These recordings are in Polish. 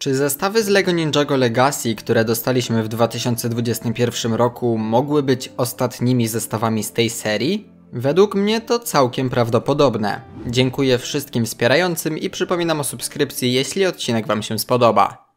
Czy zestawy z LEGO Ninjago Legacy, które dostaliśmy w 2021 roku, mogły być ostatnimi zestawami z tej serii? Według mnie to całkiem prawdopodobne. Dziękuję wszystkim wspierającym i przypominam o subskrypcji, jeśli odcinek Wam się spodoba.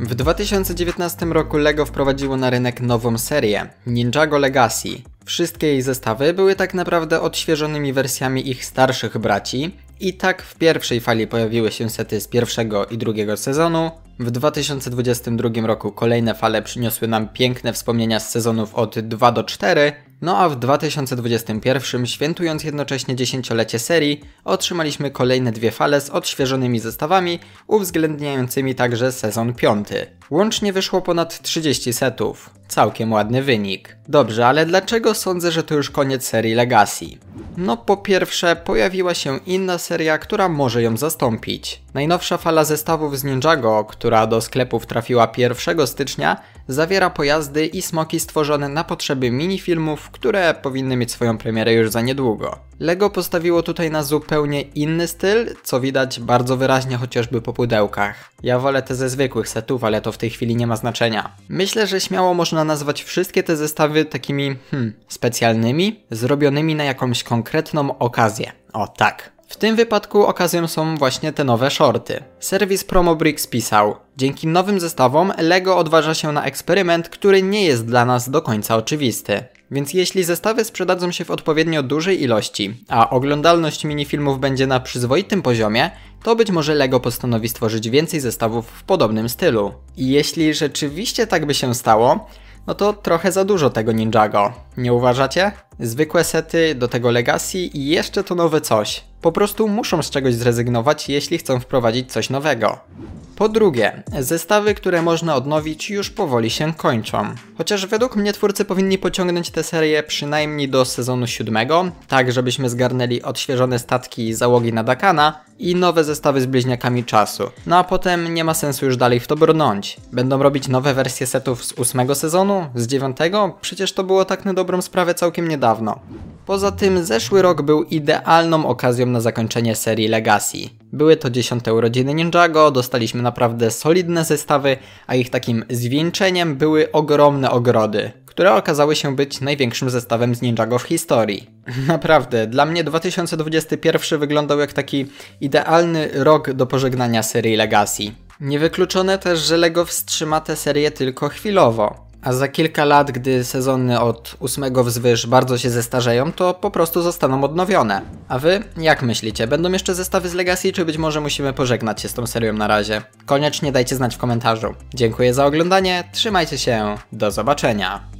W 2019 roku LEGO wprowadziło na rynek nową serię Ninjago Legacy. Wszystkie jej zestawy były tak naprawdę odświeżonymi wersjami ich starszych braci, i tak w pierwszej fali pojawiły się sety z pierwszego i drugiego sezonu. W 2022 roku kolejne fale przyniosły nam piękne wspomnienia z sezonów od 2 do 4, no a w 2021, świętując jednocześnie dziesięciolecie serii, otrzymaliśmy kolejne dwie fale z odświeżonymi zestawami, uwzględniającymi także sezon piąty. Łącznie wyszło ponad 30 setów. Całkiem ładny wynik. Dobrze, ale dlaczego sądzę, że to już koniec serii Legacy? No po pierwsze, pojawiła się inna seria, która może ją zastąpić. Najnowsza fala zestawów z Ninjago, która do sklepów trafiła 1 stycznia, zawiera pojazdy i smoki stworzone na potrzeby minifilmów, które powinny mieć swoją premierę już za niedługo. LEGO postawiło tutaj na zupełnie inny styl, co widać bardzo wyraźnie chociażby po pudełkach. Ja wolę te ze zwykłych setów, ale to w tej chwili nie ma znaczenia. Myślę, że śmiało można nazwać wszystkie te zestawy takimi, hmm, specjalnymi, zrobionymi na jakąś konkretną okazję. O tak. W tym wypadku okazją są właśnie te nowe shorty. Serwis Promobricks pisał Dzięki nowym zestawom LEGO odważa się na eksperyment, który nie jest dla nas do końca oczywisty. Więc jeśli zestawy sprzedadzą się w odpowiednio dużej ilości, a oglądalność minifilmów będzie na przyzwoitym poziomie, to być może LEGO postanowi stworzyć więcej zestawów w podobnym stylu. I jeśli rzeczywiście tak by się stało, no to trochę za dużo tego Ninjago, nie uważacie? Zwykłe sety, do tego Legacy i jeszcze to nowe coś. Po prostu muszą z czegoś zrezygnować, jeśli chcą wprowadzić coś nowego. Po drugie, zestawy, które można odnowić już powoli się kończą. Chociaż według mnie twórcy powinni pociągnąć tę serię przynajmniej do sezonu siódmego, tak żebyśmy zgarnęli odświeżone statki i załogi na Dakana i nowe zestawy z bliźniakami czasu. No a potem nie ma sensu już dalej w to brnąć. Będą robić nowe wersje setów z ósmego sezonu, z dziewiątego? Przecież to było tak na dobrą sprawę całkiem niedawno. Poza tym zeszły rok był idealną okazją na zakończenie serii Legacy. Były to dziesiąte urodziny Ninjago, dostaliśmy naprawdę solidne zestawy, a ich takim zwieńczeniem były ogromne ogrody, które okazały się być największym zestawem z Ninjago w historii. Naprawdę, dla mnie 2021 wyglądał jak taki idealny rok do pożegnania serii Legacy. Niewykluczone też, że LEGO wstrzyma tę serię tylko chwilowo a za kilka lat, gdy sezony od 8 wzwyż bardzo się zestarzeją, to po prostu zostaną odnowione. A wy, jak myślicie, będą jeszcze zestawy z Legacy, czy być może musimy pożegnać się z tą serią na razie? Koniecznie dajcie znać w komentarzu. Dziękuję za oglądanie, trzymajcie się, do zobaczenia!